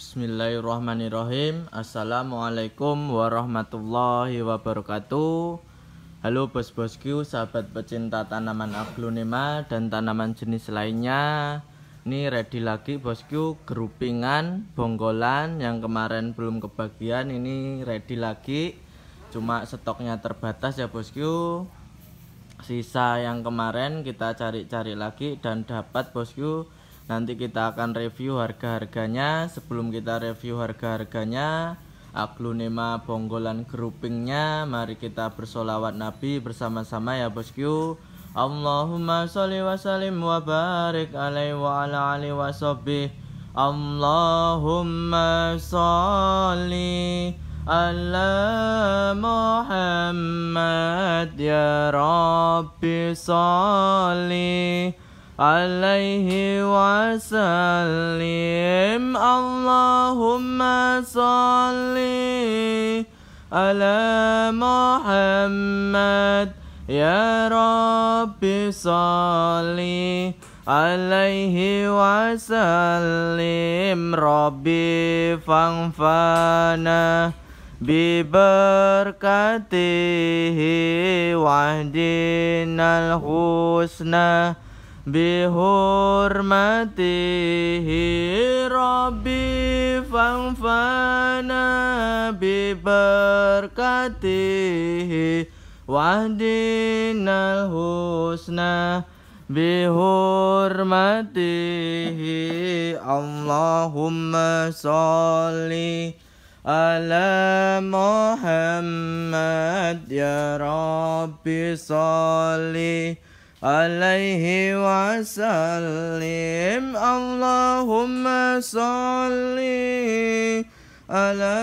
Bismillahirrahmanirrahim Assalamualaikum warahmatullahi wabarakatuh Halo bos-bosku, sahabat pecinta tanaman aglonema dan tanaman jenis lainnya Ini ready lagi bosku, gerupingan, bonggolan yang kemarin belum kebagian Ini ready lagi, cuma stoknya terbatas ya bosku Sisa yang kemarin kita cari-cari lagi dan dapat bosku Nanti kita akan review harga-harganya. Sebelum kita review harga-harganya, aglonema bonggolan groupingnya, mari kita bersolawat Nabi bersama-sama ya bosku. Allahumma sholli wa sallim wa barik alaihi wa ala alihi wa sahbihi. Allahumma sholli ala Muhammad ya Rabbi sholli عليه وسلم اللهم صل على محمد يا رب صل عليه وسلم ربي فانفعنا ببركته واهدنا الحسنى bihurmatihi rabbi fangfana biberkatihi wahdinal husna Bihormatihi Allahumma salli ala Muhammad ya Rabbi salli alaihi wasallim Allahumma salli ala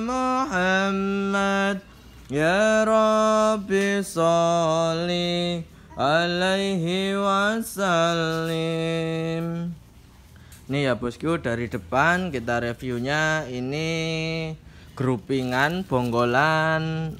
Muhammad Ya Rabbi salli alaihi wasallim Ini ya bosku dari depan kita reviewnya ini grupingan bonggolan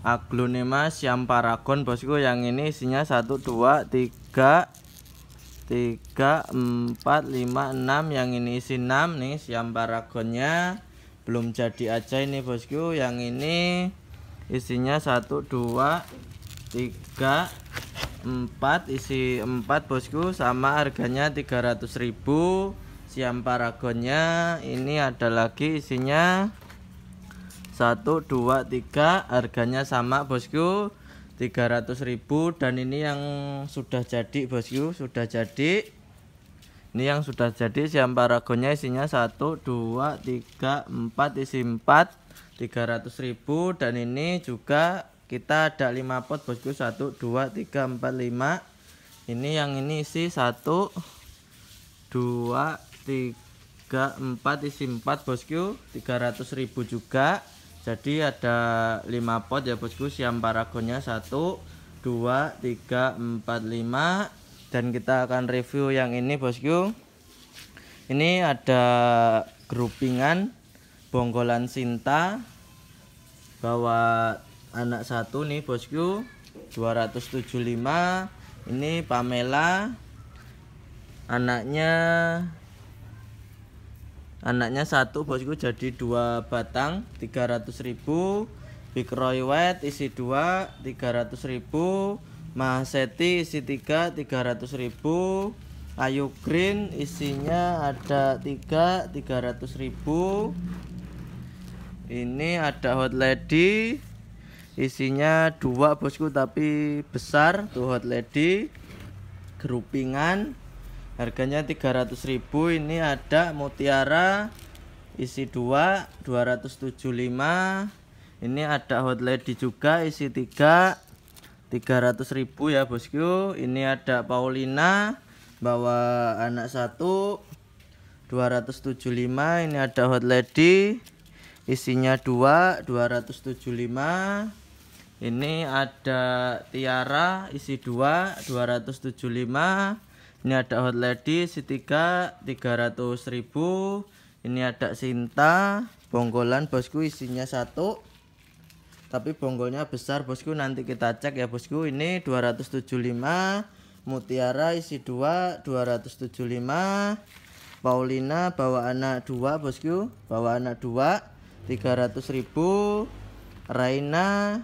aglonema siam paragon bosku yang ini isinya 1 2 3 3 4 5 6 yang ini isi 6 nih siam paragonnya belum jadi aja ini bosku yang ini isinya 1 2 3 4 isi 4 bosku sama harganya 300.000 siam paragonnya ini ada lagi isinya satu dua tiga harganya sama bosku 300.000 dan ini yang sudah jadi bosku sudah jadi ini yang sudah jadi siam paragonnya isinya 1 2 3 4 isi 4 300.000 dan ini juga kita ada 5 pot bosku 1 2 3 4 5 ini yang ini isi 1 2 3 4 isi 4 bosku 300.000 juga jadi ada 5 pot ya bosku siam paragonnya 1 2 3 4 5 dan kita akan review yang ini bosku ini ada groupingan bonggolan Sinta bawa anak satu nih bosku 275 ini Pamela anaknya anaknya satu bosku jadi dua batang 300 ribu Big Roy White isi 2 300 ribu Mahaseti isi 3 300 ribu Ayu Green isinya ada 3 300 ribu ini ada Hot Lady isinya dua bosku tapi besar tuh Hot Lady gerupingan harganya 300.000 ini ada mutiara isi 2 275 ini ada hot lady juga isi 3 300.000 ya bosku ini ada Paulina bawa anak satu 275 ini ada hot lady isinya 2 275 ini ada tiara isi 2 275 ini ada Hot Lady Sitika 300 ribu Ini ada Sinta Bonggolan bosku isinya satu Tapi bonggolnya besar bosku Nanti kita cek ya bosku Ini 275 Mutiara isi 2 275 Paulina bawa anak 2 bosku Bawa anak 2 300 ribu Raina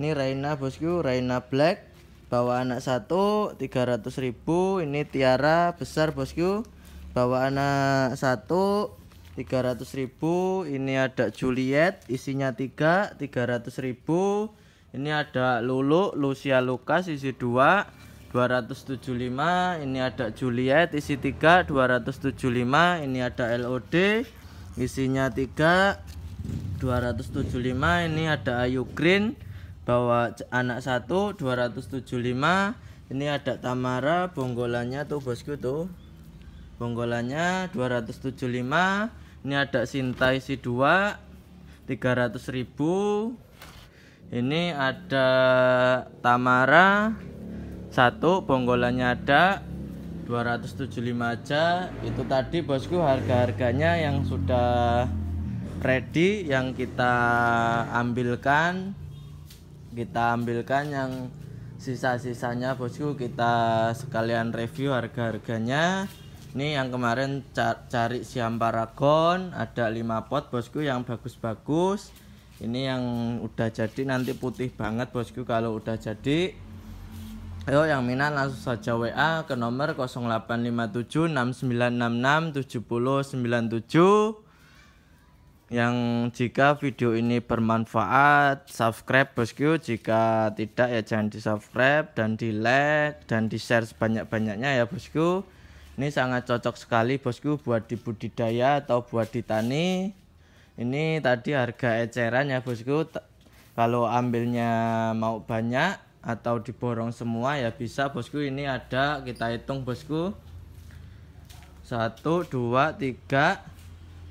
Ini Raina bosku Raina Black bawa anak satu tiga ratus ribu ini tiara besar bosku bawa anak satu tiga ratus ribu ini ada Juliet isinya tiga tiga ratus ribu ini ada Lulu Lucia Lukas isi 2 275 ini ada Juliet isi 3 275 ini ada LOD isinya 3 275 ini ada Ayu Green bawa anak satu 275 ini ada Tamara bonggolannya tuh bosku tuh bonggolannya 275 ini ada Sintai si 2 300 ribu ini ada Tamara satu bonggolannya ada 275 aja itu tadi bosku harga-harganya yang sudah ready yang kita ambilkan kita ambilkan yang sisa-sisanya bosku kita sekalian review harga-harganya ini yang kemarin cari siam paragon ada 5 pot bosku yang bagus-bagus ini yang udah jadi nanti putih banget bosku kalau udah jadi ayo yang minat langsung saja WA ke nomor 0857 6966 7097 yang jika video ini bermanfaat subscribe bosku jika tidak ya jangan di subscribe dan di like dan di share sebanyak-banyaknya ya bosku ini sangat cocok sekali bosku buat di budidaya atau buat di tani ini tadi harga eceran ya bosku kalau ambilnya mau banyak atau diborong semua ya bisa bosku ini ada kita hitung bosku satu dua tiga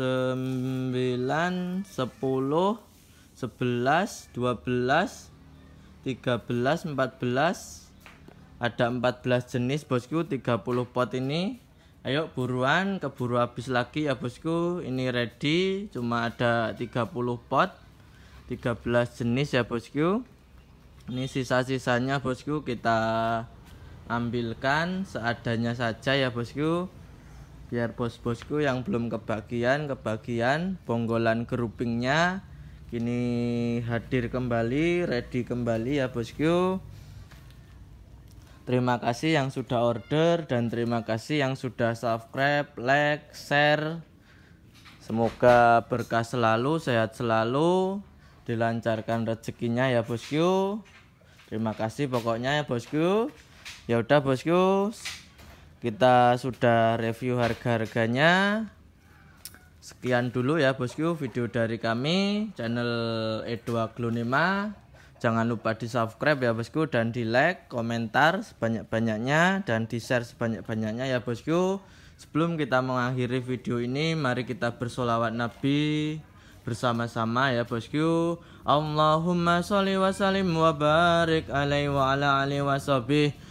9 10 11 12 13 14 ada 14 jenis bosku 30 pot ini ayo buruan keburu habis lagi ya bosku ini ready cuma ada 30 pot 13 jenis ya bosku ini sisa-sisanya bosku kita ambilkan seadanya saja ya bosku biar bos-bosku yang belum kebagian kebagian bonggolan grupingnya kini hadir kembali ready kembali ya bosku terima kasih yang sudah order dan terima kasih yang sudah subscribe like share semoga berkah selalu sehat selalu dilancarkan rezekinya ya bosku terima kasih pokoknya ya bosku ya udah bosku kita sudah review harga-harganya sekian dulu ya bosku video dari kami channel E2 jangan lupa di subscribe ya bosku dan di like komentar sebanyak-banyaknya dan di share sebanyak-banyaknya ya bosku sebelum kita mengakhiri video ini mari kita bersolawat nabi bersama-sama ya bosku Allahumma sholli wa sallim wa barik alaihi wa ala alihi wa sahbihi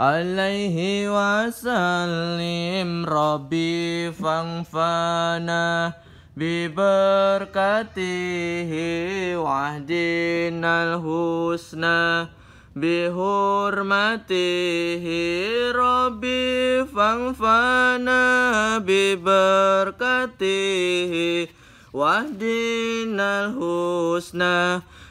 alaihi wasallim Rabbi fangfana biberkatihi wahdinal husna bihurmatihi Rabbi fangfana biberkatihi wahdinal husna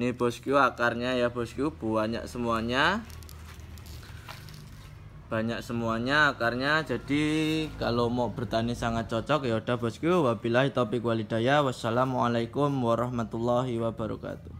Ini bosku akarnya ya bosku banyak semuanya banyak semuanya akarnya jadi kalau mau bertani sangat cocok ya udah bosku wabillahi topik walidaya wassalamualaikum warahmatullahi wabarakatuh